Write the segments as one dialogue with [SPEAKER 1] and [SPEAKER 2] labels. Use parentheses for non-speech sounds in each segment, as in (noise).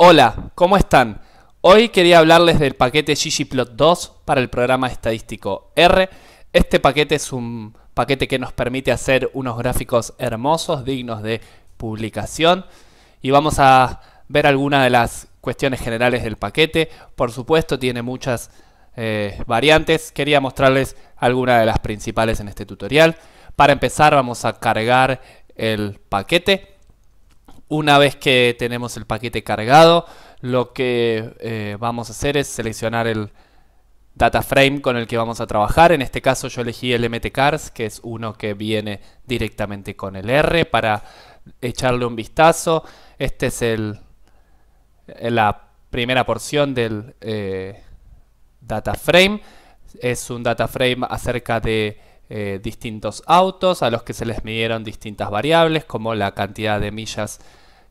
[SPEAKER 1] Hola, ¿cómo están? Hoy quería hablarles del paquete ggplot2 para el programa estadístico R. Este paquete es un paquete que nos permite hacer unos gráficos hermosos, dignos de publicación. Y vamos a ver algunas de las cuestiones generales del paquete. Por supuesto, tiene muchas eh, variantes. Quería mostrarles algunas de las principales en este tutorial. Para empezar, vamos a cargar el paquete una vez que tenemos el paquete cargado, lo que eh, vamos a hacer es seleccionar el data frame con el que vamos a trabajar. En este caso yo elegí el MTCars, que es uno que viene directamente con el R para echarle un vistazo. Este es el, eh, la primera porción del eh, data frame. Es un data frame acerca de eh, distintos autos a los que se les midieron distintas variables como la cantidad de millas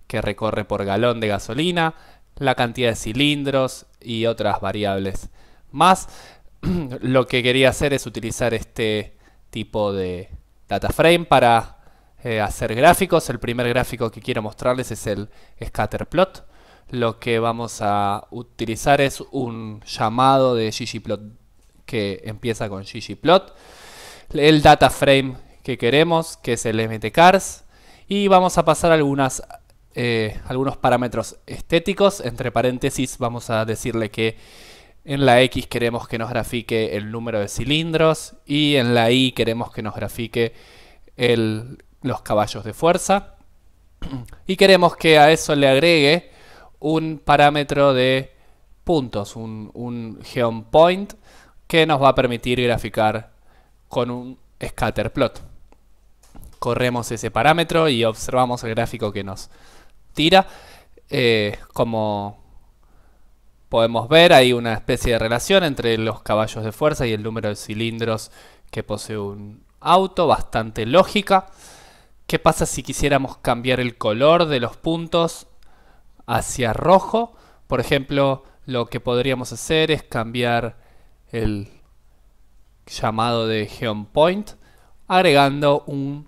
[SPEAKER 1] que recorre por galón de gasolina, la cantidad de cilindros y otras variables más. (clears throat) Lo que quería hacer es utilizar este tipo de data frame para eh, hacer gráficos. El primer gráfico que quiero mostrarles es el scatterplot. Lo que vamos a utilizar es un llamado de ggplot que empieza con ggplot el data frame que queremos, que es el mtcars. Y vamos a pasar eh, algunos parámetros estéticos. Entre paréntesis vamos a decirle que en la X queremos que nos grafique el número de cilindros y en la Y queremos que nos grafique los caballos de fuerza. Y queremos que a eso le agregue un parámetro de puntos, un, un point, que nos va a permitir graficar con un scatter plot. Corremos ese parámetro y observamos el gráfico que nos tira. Eh, como podemos ver, hay una especie de relación entre los caballos de fuerza y el número de cilindros que posee un auto, bastante lógica. ¿Qué pasa si quisiéramos cambiar el color de los puntos hacia rojo? Por ejemplo, lo que podríamos hacer es cambiar el llamado de geompoint agregando un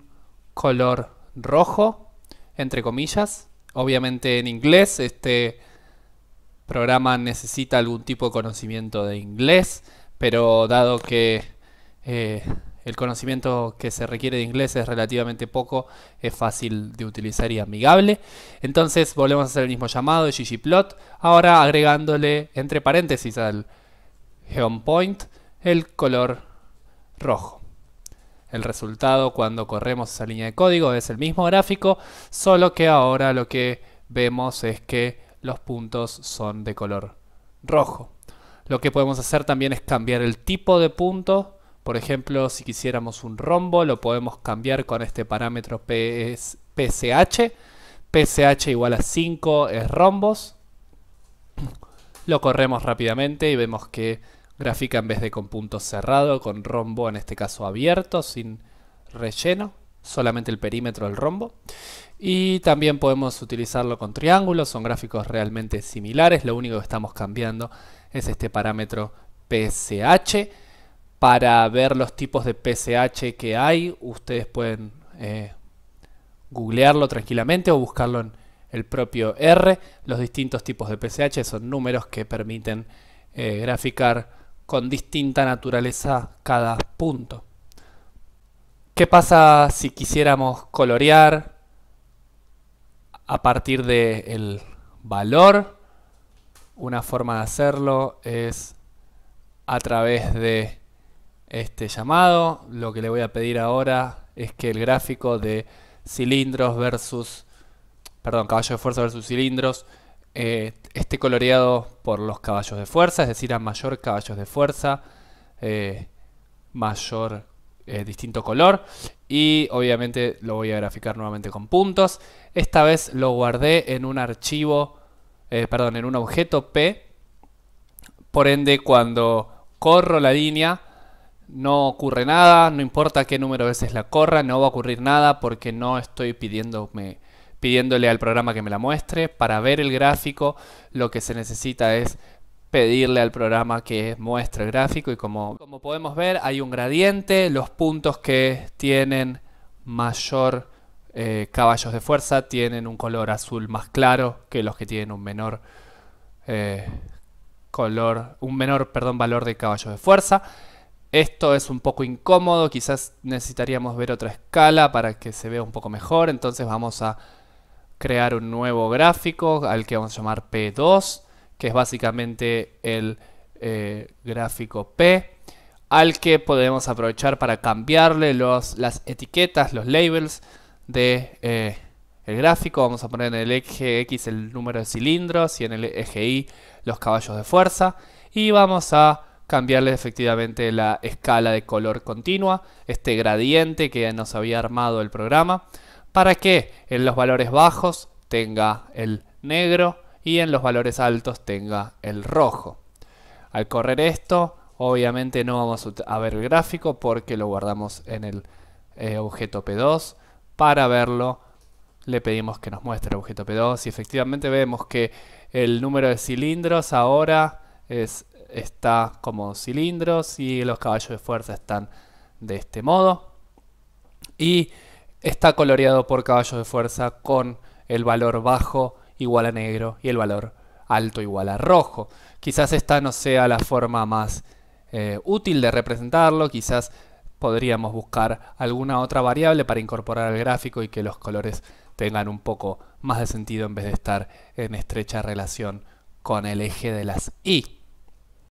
[SPEAKER 1] color rojo, entre comillas. Obviamente en inglés, este programa necesita algún tipo de conocimiento de inglés, pero dado que eh, el conocimiento que se requiere de inglés es relativamente poco, es fácil de utilizar y amigable. Entonces volvemos a hacer el mismo llamado de ggplot, ahora agregándole entre paréntesis al geonpoint el color rojo. El resultado cuando corremos esa línea de código es el mismo gráfico, solo que ahora lo que vemos es que los puntos son de color rojo. Lo que podemos hacer también es cambiar el tipo de punto. Por ejemplo, si quisiéramos un rombo, lo podemos cambiar con este parámetro psh. psh igual a 5 es rombos. Lo corremos rápidamente y vemos que Gráfica en vez de con punto cerrado, con rombo en este caso abierto, sin relleno, solamente el perímetro del rombo. Y también podemos utilizarlo con triángulos, son gráficos realmente similares, lo único que estamos cambiando es este parámetro PCH. Para ver los tipos de PCH que hay, ustedes pueden eh, googlearlo tranquilamente o buscarlo en el propio R. Los distintos tipos de PSH son números que permiten eh, graficar con distinta naturaleza cada punto. ¿Qué pasa si quisiéramos colorear a partir del valor? Una forma de hacerlo es a través de este llamado. Lo que le voy a pedir ahora es que el gráfico de cilindros versus, perdón, caballo de fuerza versus cilindros este esté coloreado por los caballos de fuerza, es decir, a mayor caballos de fuerza, eh, mayor eh, distinto color. Y obviamente lo voy a graficar nuevamente con puntos. Esta vez lo guardé en un archivo, perdón, en un objeto P. Por ende, cuando corro la línea, no ocurre nada, no importa qué número de veces la corra, no va a ocurrir nada porque no estoy pidiéndome pidiéndole al programa que me la muestre. Para ver el gráfico, lo que se necesita es pedirle al programa que muestre el gráfico y como, como podemos ver hay un gradiente, los puntos que tienen mayor eh, caballos de fuerza tienen un color azul más claro que los que tienen un menor eh, color, un menor perdón, valor de caballos de fuerza. Esto es un poco incómodo, quizás necesitaríamos ver otra escala para que se vea un poco mejor, entonces vamos a crear un nuevo gráfico al que vamos a llamar P2, que es básicamente el eh, gráfico P, al que podemos aprovechar para cambiarle las etiquetas, los labels de eh, el gráfico. Vamos a poner en el eje X el número de cilindros y en el eje Y los caballos de fuerza. Y vamos a cambiarle efectivamente la escala de color continua, este gradiente que nos había armado el programa para que en los valores bajos tenga el negro y en los valores altos tenga el rojo. Al correr esto, obviamente no vamos a ver el gráfico porque lo guardamos en el eh, objeto P2. Para verlo, le pedimos que nos muestre el objeto P2 y efectivamente vemos que el número de cilindros ahora está como cilindros y los caballos de fuerza están de este modo. Y está coloreado por caballos de fuerza con el valor bajo igual a negro y el valor alto igual a rojo. Quizás esta no sea la forma más eh, útil de representarlo, quizás podríamos buscar alguna otra variable para incorporar al gráfico y que los colores tengan un poco más de sentido en vez de estar en estrecha relación con el eje de las Y.